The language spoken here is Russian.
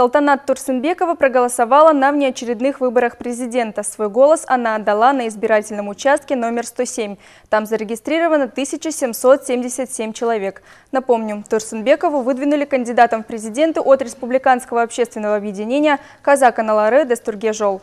Салтанат Турсенбекова проголосовала на внеочередных выборах президента. Свой голос она отдала на избирательном участке номер 107. Там зарегистрировано 1777 человек. Напомню, Турсенбекову выдвинули кандидатом в президенты от Республиканского общественного объединения казака Аналары Дестургежол».